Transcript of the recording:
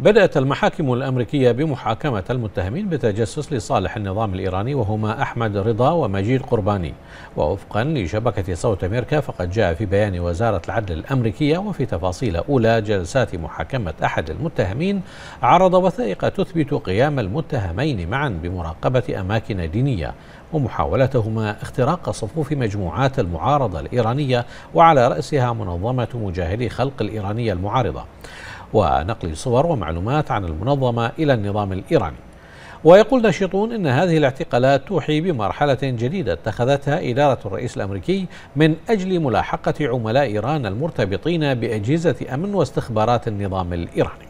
بدأت المحاكم الأمريكية بمحاكمة المتهمين بتجسس لصالح النظام الإيراني وهما أحمد رضا ومجيد قرباني ووفقا لشبكة صوت أمريكا فقد جاء في بيان وزارة العدل الأمريكية وفي تفاصيل أولى جلسات محاكمة أحد المتهمين عرض وثائق تثبت قيام المتهمين معا بمراقبة أماكن دينية ومحاولتهما اختراق صفوف مجموعات المعارضة الإيرانية وعلى رأسها منظمة مجاهدي خلق الإيرانية المعارضة ونقل صور ومعلومات عن المنظمة إلى النظام الإيراني ويقول ناشطون ان هذه الاعتقالات توحي بمرحله جديده اتخذتها اداره الرئيس الامريكي من اجل ملاحقه عملاء ايران المرتبطين باجهزه امن واستخبارات النظام الايراني